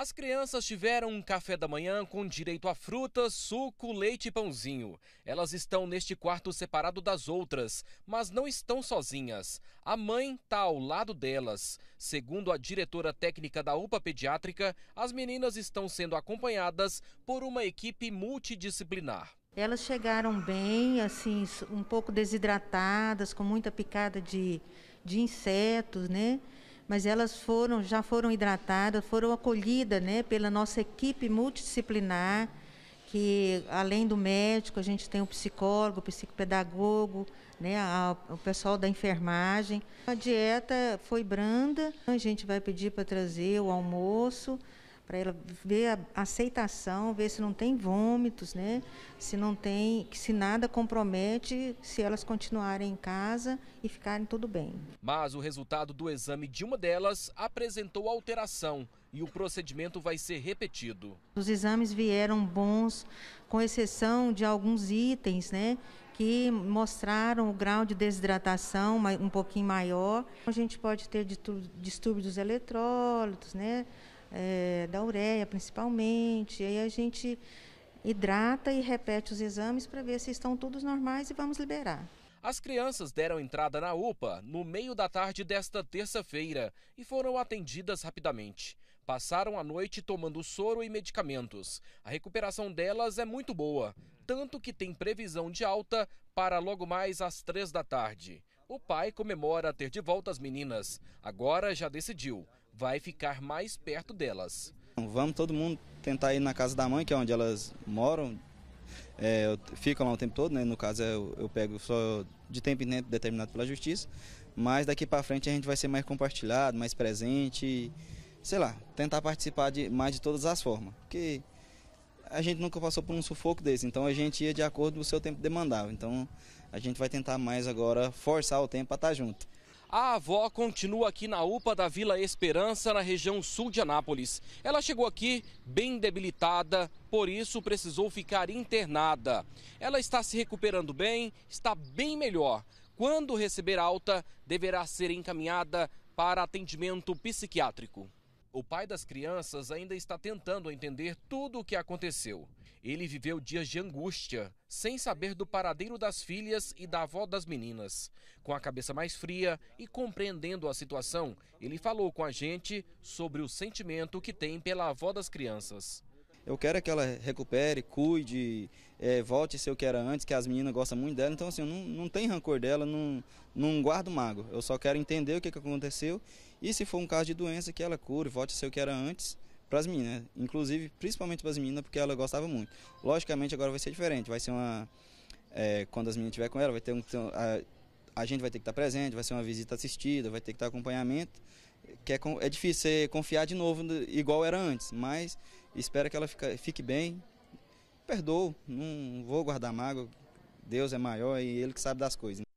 As crianças tiveram um café da manhã com direito a frutas, suco, leite e pãozinho. Elas estão neste quarto separado das outras, mas não estão sozinhas. A mãe está ao lado delas. Segundo a diretora técnica da UPA Pediátrica, as meninas estão sendo acompanhadas por uma equipe multidisciplinar. Elas chegaram bem, assim, um pouco desidratadas, com muita picada de, de insetos, né? mas elas foram já foram hidratadas, foram acolhidas né, pela nossa equipe multidisciplinar, que além do médico, a gente tem o psicólogo, o psicopedagogo, né, a, o pessoal da enfermagem. A dieta foi branda, a gente vai pedir para trazer o almoço para ela ver a aceitação, ver se não tem vômitos, né? Se não tem, se nada compromete, se elas continuarem em casa e ficarem tudo bem. Mas o resultado do exame de uma delas apresentou alteração e o procedimento vai ser repetido. Os exames vieram bons, com exceção de alguns itens, né? Que mostraram o grau de desidratação um pouquinho maior. A gente pode ter distúrbios eletrólitos, né? é, da ureia principalmente. E aí a gente hidrata e repete os exames para ver se estão todos normais e vamos liberar. As crianças deram entrada na UPA no meio da tarde desta terça-feira e foram atendidas rapidamente. Passaram a noite tomando soro e medicamentos. A recuperação delas é muito boa, tanto que tem previsão de alta para logo mais às três da tarde. O pai comemora ter de volta as meninas. Agora já decidiu vai ficar mais perto delas. Então, vamos todo mundo tentar ir na casa da mãe, que é onde elas moram, é, ficam lá o tempo todo, né? no caso é, eu, eu pego só de tempo em tempo determinado pela justiça, mas daqui para frente a gente vai ser mais compartilhado, mais presente, sei lá, tentar participar de mais de todas as formas, porque a gente nunca passou por um sufoco desse, então a gente ia de acordo com o seu tempo demandava, então a gente vai tentar mais agora forçar o tempo para estar tá junto. A avó continua aqui na UPA da Vila Esperança, na região sul de Anápolis. Ela chegou aqui bem debilitada, por isso precisou ficar internada. Ela está se recuperando bem, está bem melhor. Quando receber alta, deverá ser encaminhada para atendimento psiquiátrico. O pai das crianças ainda está tentando entender tudo o que aconteceu. Ele viveu dias de angústia, sem saber do paradeiro das filhas e da avó das meninas. Com a cabeça mais fria e compreendendo a situação, ele falou com a gente sobre o sentimento que tem pela avó das crianças. Eu quero é que ela recupere, cuide, é, volte a ser o que era antes, que as meninas gostam muito dela. Então, assim, eu não, não tenho rancor dela, não, não guardo mago. Eu só quero entender o que, que aconteceu e, se for um caso de doença, que ela cure, volte a ser o que era antes para as meninas, inclusive principalmente para as meninas, porque ela gostava muito. Logicamente agora vai ser diferente, vai ser uma é, quando as meninas tiver com ela, vai ter um a, a, gente vai ter que estar tá presente, vai ser uma visita assistida, vai ter que estar tá acompanhamento, que é, é difícil você confiar de novo igual era antes, mas espero que ela fica, fique bem. Perdoou, não vou guardar mágoa. Deus é maior e ele que sabe das coisas.